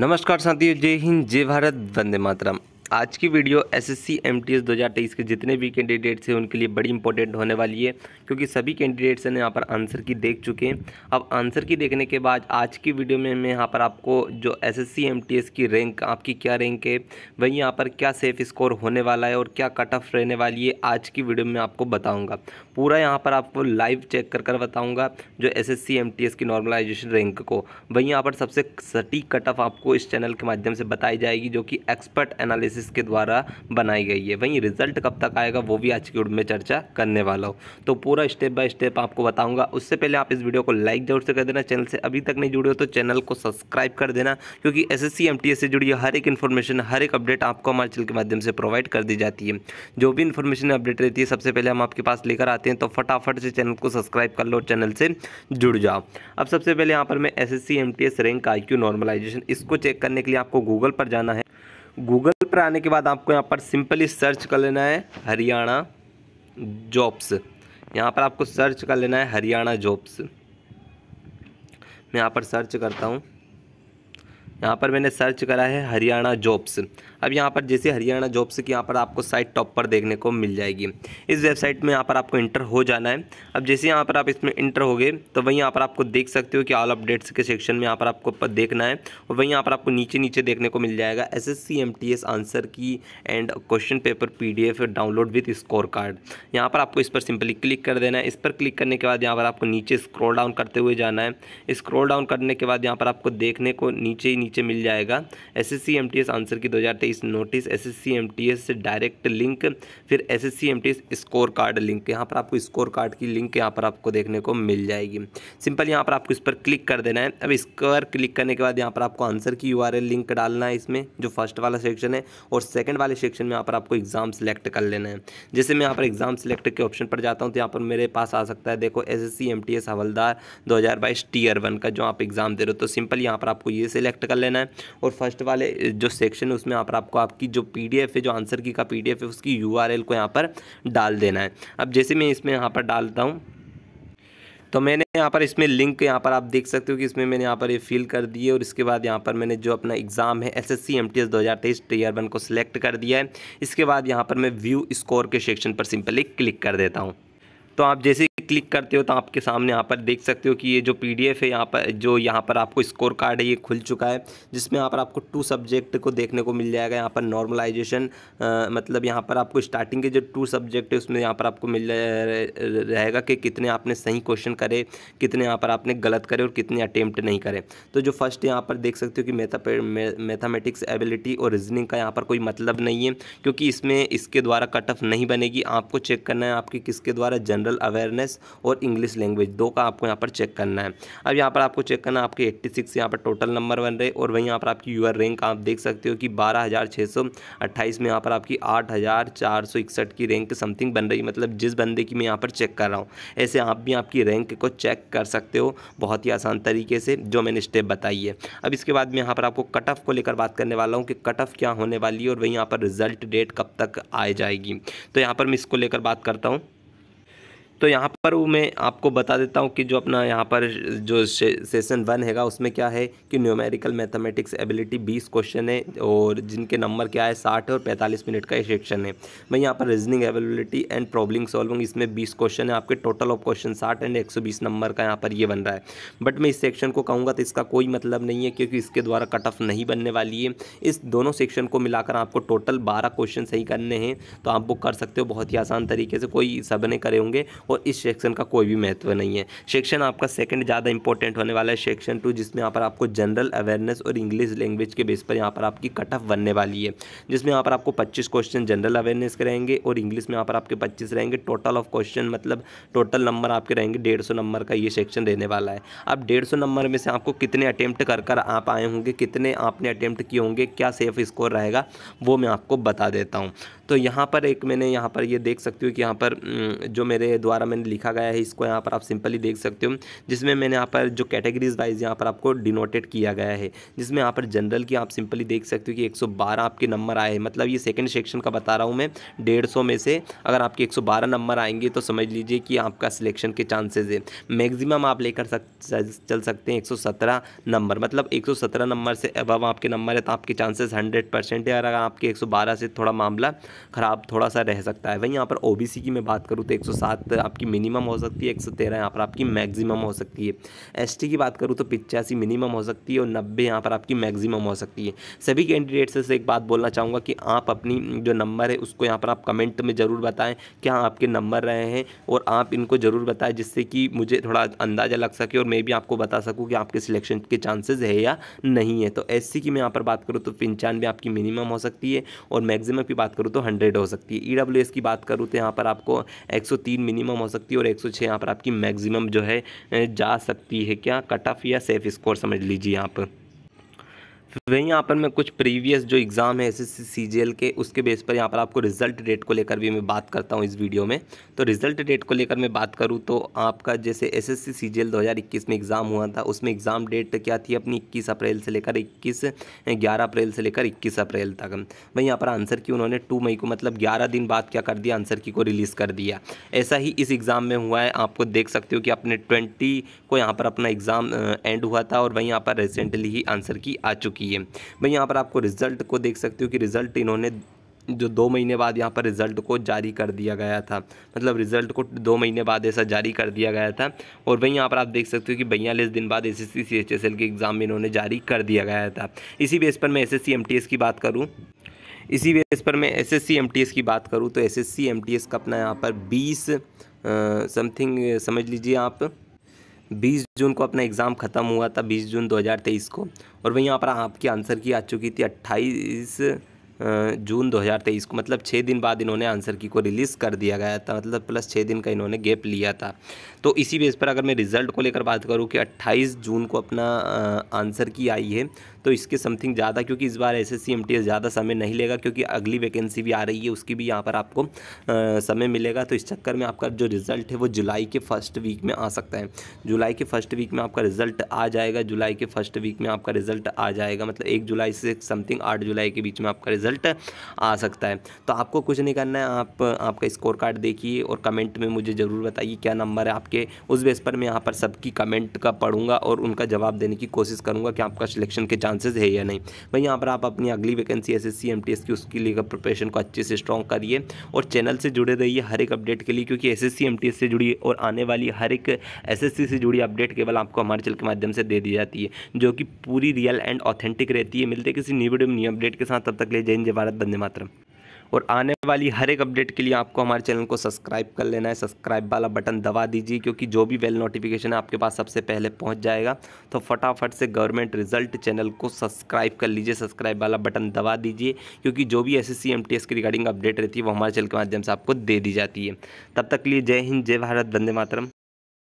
नमस्कार साथियों जय हिंद जय भारत वंदे मातरम आज की video S S C M T S दो हज़ार तेईस के जितने भी कैंडिडेट्स हैं उनके लिए बड़ी इंपॉर्टेंट होने वाली है क्योंकि सभी कैंडिडेट्स ने यहाँ पर आंसर की देख चुके हैं अब आंसर की देखने के बाद आज की वीडियो में मैं यहाँ पर आपको जो S S C M T S की रैंक आपकी क्या रैंक है वहीं यहाँ पर क्या सेफ स्कोर होने वाला है और क्या कट ऑफ रहने वाली है आज की वीडियो में आपको बताऊँगा पूरा यहाँ पर आपको लाइव चेक कर कर बताऊँगा जो S S C M T S की नॉर्मलाइजेशन रैंक को वहीं यहाँ पर सबसे सटीक कट ऑफ आपको इस चैनल के माध्यम से बताई जाएगी जो कि एक्सपर्ट एनालिसिस एनालिसिस के द्वारा बनाई गई है वहीं रिजल्ट कब तक आएगा वो भी आज की वीडियो में चर्चा करने वाला हो तो पूरा स्टेप बाय स्टेप आपको बताऊंगा उससे पहले आप इस वीडियो को लाइक जरूर से कर देना चैनल से अभी तक नहीं जुड़े हो तो चैनल को सब्सक्राइब कर देना क्योंकि एस एस से जुड़ी हर एक इन्फॉर्मेशन हर एक अपडेट आपको हमारे चैनल के माध्यम से प्रोवाइड कर दी जाती है जो भी इन्फॉर्मेशन अपडेट रहती है सबसे पहले हम आपके पास लेकर आते हैं तो फटाफट से चैनल को सब्सक्राइब कर लो चैनल से जुड़ जाओ अब सबसे पहले यहाँ पर मैं एस एस रैंक आई नॉर्मलाइजेशन इसको चेक करने के लिए आपको गूगल पर जाना है गूगल पर आने के बाद आपको यहाँ पर सिंपली सर्च कर लेना है हरियाणा जॉब्स यहाँ पर आपको सर्च कर लेना है हरियाणा जॉब्स मैं यहाँ पर सर्च करता हूँ यहाँ पर मैंने सर्च करा है हरियाणा जॉब्स अब यहाँ पर जैसे हरियाणा जॉब्स की यहाँ पर आपको साइट टॉप पर देखने को मिल जाएगी इस वेबसाइट में यहाँ पर आपको इंटर हो जाना है अब जैसे यहाँ पर आप इसमें इंटर हो गए तो वहीं यहाँ पर आपको देख सकते हो कि ऑल अपडेट्स के सेक्शन में यहाँ पर आपको देखना है और वहीं यहाँ पर आपको नीचे नीचे देखने को मिल जाएगा S S answer key and question paper P download with score card यहाँ पर आपको इस पर सिंपली क्लिक कर देना है इस पर क्लिक करने के बाद यहाँ पर आपको नीचे स्क्रोल डाउन करते हुए जाना है स्क्रोल डाउन करने के बाद यहाँ पर आपको देखने को नीचे नीचे मिल जाएगा S S answer key 2023 notice S S से डायरेक्ट लिंक फिर S S score card link यहाँ पर आपको स्कोर कार्ड की लिंक यहाँ पर आपको देखने को मिल जाएगी सिंपल यहाँ पर आपको इस पर क्लिक कर देना है अब इस पर क्लिक करने के बाद यहाँ पर आपको आंसर की यू लिंक डालना है इसमें जो फर्स्ट वाला सेक्शन है और सेकेंड वाले सेक्शन में यहाँ पर आपको एग्ज़ाम सेलेक्ट कर लेना है जैसे मैं यहाँ पर एग्ज़ाम सेलेक्ट के ऑप्शन पर जाता हूँ तो यहाँ पर मेरे पास आ सकता है देखो एस एस हवलदार दो हज़ार टीयर वन का जो आप एग्ज़ाम दे रहे हो तो सिंपल यहाँ पर आपको ये सिलेक्ट कर कर लेना है और फर्स्ट वाले जो सेक्शन है उसमें आप आपको आपकी जो पी है जो आंसर की का पी है उसकी यू को यहाँ पर डाल देना है अब जैसे मैं इसमें यहाँ पर डालता हूँ तो मैंने यहाँ पर इसमें लिंक यहाँ पर आप देख सकते हो कि इसमें मैंने यहाँ पर ये फिल कर दिए और इसके बाद यहाँ पर मैंने जो अपना एग्ज़ाम है S S C M T S दो हज़ार तेईस टीयर वन को सिलेक्ट कर दिया है इसके बाद यहाँ पर मैं व्यू स्कोर के सेक्शन पर सिंपली क्लिक कर देता हूँ तो आप जैसे क्लिक करते हो तो आपके सामने यहाँ पर देख सकते हो कि ये जो पी है यहाँ पर जो यहाँ पर आपको स्कोर कार्ड है ये खुल चुका है जिसमें यहाँ पर आपको टू सब्जेक्ट को देखने को मिल जाएगा यहाँ पर नॉर्मलाइजेशन मतलब यहाँ पर आपको स्टार्टिंग के जो टू सब्जेक्ट है उसमें यहाँ पर आपको मिल रहेगा कि कितने आपने सही क्वेश्चन करे कितने यहाँ पर आपने गलत करे और कितने अटैम्प्ट नहीं करे तो जो फर्स्ट यहाँ पर देख सकते हो कि मैथा मैथामेटिक्स एबिलिटी और रीजनिंग का यहाँ पर कोई मतलब नहीं है क्योंकि इसमें इसके द्वारा कट ऑफ नहीं बनेगी आपको चेक करना है आपके किसके द्वारा जनरल जनरल अवेयरनेस और इंग्लिश लैंग्वेज दो का आपको यहाँ पर चेक करना है अब यहाँ पर आपको चेक करना है आपके एट्टी सिक्स यहाँ पर टोटल नंबर बन रहे और वहीं यहाँ पर आपकी आर रैंक आप देख सकते हो कि बारह हज़ार छः सौ अट्ठाईस में यहाँ पर आपकी आठ हज़ार चार सौ इकसठ की रैंक समथिंग बन रही मतलब जिस बंदे की मैं यहाँ पर चेक कर रहा हूँ ऐसे आप भी आपकी रैंक को चेक कर सकते हो बहुत ही आसान तरीके से जो मैंने स्टेप बताई है अब इसके बाद मैं यहाँ पर आपको कट ऑफ को लेकर बात करने वाला हूँ कि कट ऑफ क्या होने वाली है और वहीं यहाँ पर रिजल्ट डेट कब तक आ जाएगी तो यहाँ पर मैं इसको लेकर बात करता हूँ तो यहाँ पर वो मैं आपको बता देता हूँ कि जो अपना यहाँ पर जो सेशन वन हैगा उसमें क्या है कि न्यूमेरिकल मैथमेटिक्स एबिलिटी बीस क्वेश्चन है और जिनके नंबर क्या है साठ और पैंतालीस मिनट का ये सेक्शन है मैं यहाँ पर reasoning ability and problem solving इसमें बीस क्वेश्चन है आपके टोटल ऑफ क्वेश्चन साठ एंड एक नंबर का यहाँ पर ये बन रहा है बट मैं इस सेक्शन को कहूँगा तो इसका कोई मतलब नहीं है क्योंकि इसके द्वारा कट ऑफ नहीं बनने वाली है इस दोनों सेक्शन को मिलाकर आपको टोटल बारह क्वेश्चन सही करने हैं तो आप वो कर सकते हो बहुत ही आसान तरीके से कोई सब करे होंगे और इस सेक्शन का कोई भी महत्व नहीं है सेक्शन आपका सेकंड ज़्यादा इंपॉर्टेंट होने वाला है सेक्शन टू जिसमें यहाँ पर आपको जनरल अवेयरनेस और इंग्लिश लैंग्वेज के बेस पर यहाँ पर आपकी कट ऑफ बनने वाली है जिसमें यहाँ पर आपको पच्चीस क्वेश्चन जनरल अवेयरनेस के रहेंगे और इंग्लिश में यहाँ पर आपके पच्चीस रहेंगे टोटल ऑफ क्वेश्चन मतलब टोटल नंबर आपके रहेंगे डेढ़ नंबर का ये सेक्शन रहने वाला है अब डेढ़ नंबर में से आपको कितने अटैम्प्ट कर कर आप आए होंगे कितने आपने अटैम्प्ट किए होंगे क्या सेफ स्कोर रहेगा वो मैं आपको बता देता हूँ तो यहाँ पर एक मैंने यहाँ पर ये देख सकती हूँ कि यहाँ पर हम्म, जो मेरे द्वारा द्वारा मैंने लिखा गया है इसको यहाँ पर आप सिंपली देख सकते हो जिसमें मैंने यहाँ पर जो कैटेगरीज वाइज यहाँ पर आपको डिनोटेड किया गया है जिसमें यहाँ पर जनरल की आप सिंपली देख सकते हो कि 112 आपके नंबर आए हैं मतलब ये सेकंड सेक्शन का बता रहा हूँ मैं डेढ़ में से अगर आपके एक नंबर आएंगे तो समझ लीजिए कि आपका सिलेक्शन के चांसेज है मैगजिमम आप लेकर सक, चल सकते हैं एक नंबर मतलब एक नंबर से अब आपके नंबर है तो आपके चांसेस हंड्रेड परसेंट है अगर आपके 112 से थोड़ा मामला ख़राब थोड़ा सा रह सकता है वहीं यहाँ पर ओ की मैं बात करूँ तो एक आपकी मिनिमम हो सकती है एक सौ तेरह यहाँ पर आपकी मैक्सिमम हो सकती है एस की बात करूँ तो पिचासी मिनिमम हो सकती है और नब्बे यहाँ पर आपकी मैक्सिमम हो सकती है सभी कैंडिडेट से एक बात बोलना चाहूँगा कि आप अपनी जो नंबर है उसको यहाँ पर आप कमेंट में ज़रूर बताएँ क्या आपके नंबर रहे हैं और आप इनको ज़रूर बताएँ जिससे कि मुझे थोड़ा अंदाज़ा लग सके और मैं भी आपको बता सकूँ कि आपके सिलेक्शन के चांसेज़ है या नहीं है तो एस की मैं यहाँ पर बात करूँ तो पंचानवे आपकी मिनिमम हो सकती है और मैक्सिमम की बात करूँ तो हंड्रेड हो सकती है ई e की बात करूँ तो यहाँ पर आपको एक मिनिमम कम हो सकती है और एक सौ छः यहाँ पर आपकी मैक्सिमम जो है जा सकती है क्या कट ऑफ या सेफ स्कोर समझ लीजिए यहाँ पर वहीं यहाँ पर मैं कुछ प्रीवियस जो एग्ज़ाम है एस एस के उसके बेस पर यहाँ पर आपको रिजल्ट डेट को लेकर भी मैं बात करता हूँ इस वीडियो में तो रिजल्ट डेट को लेकर मैं बात करूँ तो आपका जैसे एस एस सी में एग्ज़ाम हुआ था उसमें एग्ज़ाम डेट क्या थी अपनी इक्कीस अप्रैल से लेकर इक्कीस ग्यारह अप्रैल से लेकर इक्कीस अप्रैल तक वहीं यहाँ पर आंसर की उन्होंने टू मई को मतलब ग्यारह दिन बाद क्या कर दिया आंसर की को रिलीज़ कर दिया ऐसा ही इस एग्ज़ाम में हुआ है आपको देख सकते हो कि अपने ट्वेंटी को यहाँ पर अपना एग्ज़ाम एंड हुआ था और वहीं यहाँ पर रिसेंटली ही आंसर की आ चुकी चुकी है भाई यहाँ पर आपको रिजल्ट को देख सकते हो कि रिजल्ट इन्होंने जो दो महीने बाद यहाँ पर रिज़ल्ट को जारी कर दिया गया था मतलब रिज़ल्ट को दो महीने बाद ऐसा जारी कर दिया गया था और वहीं यहाँ पर आप देख सकते हो कि बयालीस दिन बाद S S C C H S L के एग्ज़ाम में इन्होंने जारी कर दिया गया था इसी बेस पर मैं S S C M T S की बात करूँ इसी बेस पर मैं S S C M T S की बात करूँ तो S S C M T S का अपना यहाँ पर बीस समथिंग समझ लीजिए आप 20 जून को अपना एग्ज़ाम ख़त्म हुआ था 20 जून 2023 को और वहीं यहाँ पर आपकी आंसर की आ चुकी थी अट्ठाईस जून 2023 को मतलब छः दिन बाद इन्होंने आंसर की को रिलीज़ कर दिया गया था मतलब प्लस छः दिन का इन्होंने गैप लिया था तो इसी बेस पर अगर मैं रिज़ल्ट को लेकर बात करूँ कि अट्ठाईस जून को अपना आंसर की आई है तो इसके समथिंग ज़्यादा क्योंकि इस बार एस एस ज़्यादा समय नहीं लेगा क्योंकि अगली वैकेंसी भी आ रही है उसकी भी यहाँ पर आपको समय मिलेगा तो इस चक्कर में आपका जो रिज़ल्ट है वो जुलाई के फर्स्ट वीक में आ सकता है जुलाई के फर्स्ट वीक में आपका रिज़ल्ट आ जाएगा जुलाई के फर्स्ट वीक में आपका रिज़ल्ट आ जाएगा मतलब एक जुलाई से समथिंग आठ जुलाई के बीच में आपका रिज़ल्ट रिज़ल्ट आ सकता है तो आपको कुछ नहीं करना है आप आपका स्कोर कार्ड देखिए और कमेंट में मुझे ज़रूर बताइए क्या नंबर है आपके उस बेस पर मैं यहाँ पर सबकी कमेंट का पढ़ूंगा और उनका जवाब देने की कोशिश करूँगा कि आपका सिलेक्शन के चांसेज है या नहीं भाई यहाँ पर आप अपनी अगली वैकेंसी एस एस की उसकी लेकर प्रिपरेशन को अच्छे से स्ट्रॉन्ग करिए और चैनल से जुड़े रहिए हर एक अपडेट के लिए क्योंकि एस एस से जुड़ी और आने वाली हर एक एस से जुड़ी अपडेट केवल आपको हमारे चल के माध्यम से दे दी जाती है जो कि पूरी रियल एंड ऑथेंटिक रहती है मिलते किसी न्यू वीडियो न्यू अपडेट के साथ तब तक ले जाए वंदे भारत वंदे मातरम और आने वाली हर एक अपडेट के लिए आपको हमारे चैनल को सब्सक्राइब कर लेना है सब्सक्राइब वाला बटन दबा दीजिए क्योंकि जो भी बेल नोटिफिकेशन है आपके पास सबसे पहले पहुंच जाएगा तो फटाफट से गवर्नमेंट रिजल्ट चैनल को सब्सक्राइब कर लीजिए सब्सक्राइब वाला बटन दबा दीजिए क्योंकि जो भी एस एस की रिगार्डिंग अपडेट रहती है वो हमारे चैनल के माध्यम से आपको दे दी जाती है तब तक लिए जय हिंद जय भारत वंदे मातरम